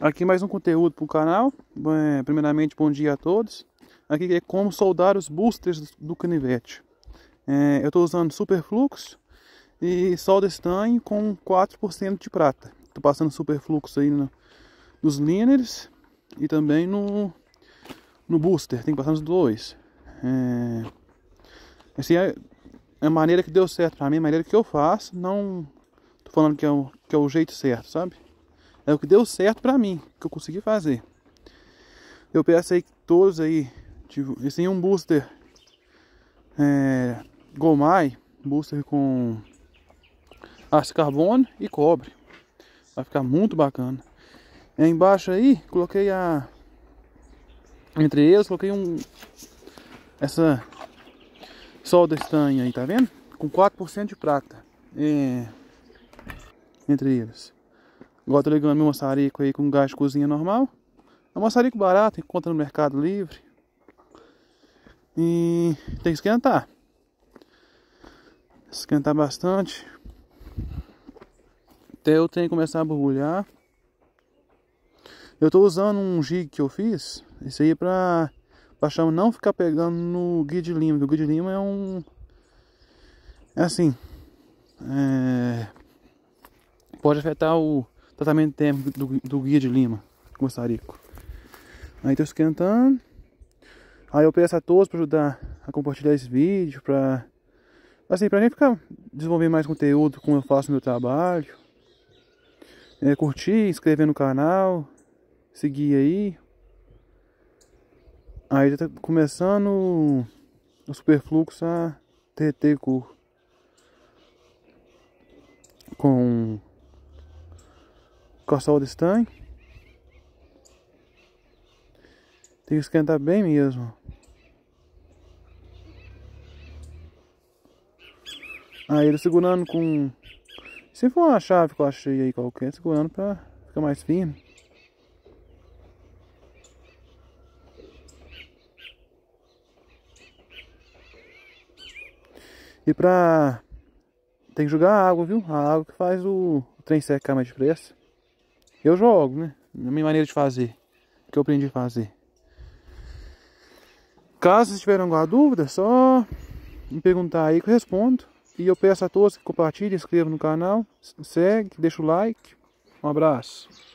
Aqui mais um conteúdo para o canal. É, primeiramente, bom dia a todos. Aqui é como soldar os boosters do canivete. É, eu estou usando superfluxo e solda estanho com 4% de prata. Estou passando superfluxo aí no, nos liners e também no, no booster. Tem que passar nos dois. É, assim, é, é a maneira que deu certo para mim, a maneira que eu faço. Não estou falando que é, o, que é o jeito certo, sabe? É o que deu certo para mim, que eu consegui fazer. Eu peço aí que todos aí, tipo, esse assim, um booster é, Golmai, booster com aço carbono e cobre. Vai ficar muito bacana. É, embaixo aí, coloquei a entre eles, coloquei um essa solda estanha aí, tá vendo? Com 4% de prata. É, entre eles. Igual eu tô ligando meu maçarico aí com gás de cozinha normal. É um maçarico barato, encontra no Mercado Livre. E tem que esquentar. Esquentar bastante. Até eu tenho que começar a borbulhar. Eu tô usando um jig que eu fiz. Isso aí é pra, pra chama não ficar pegando no guia de lima. Porque o guia de lima é um... É assim... É, pode afetar o tratamento térmico do, do guia de lima, com sarico. Aí tô esquentando. Aí eu peço a todos para ajudar a compartilhar esse vídeo, para assim, pra gente ficar desenvolvendo mais conteúdo como eu faço no meu trabalho. É, curtir, inscrever no canal, seguir aí. Aí já tá começando o superfluxo a derreter com, com encostar o estanque. Tem que esquentar bem mesmo. Aí ele segurando com. Se for uma chave que eu achei aí qualquer, segurando pra ficar mais fino E pra. Tem que jogar água, viu? A água que faz o, o trem secar mais depressa. Eu jogo, né? Minha maneira de fazer. Que eu aprendi a fazer. Caso vocês tiverem alguma dúvida, é só me perguntar aí que eu respondo. E eu peço a todos que compartilhem, inscrevam no canal, segue, deixa o like. Um abraço.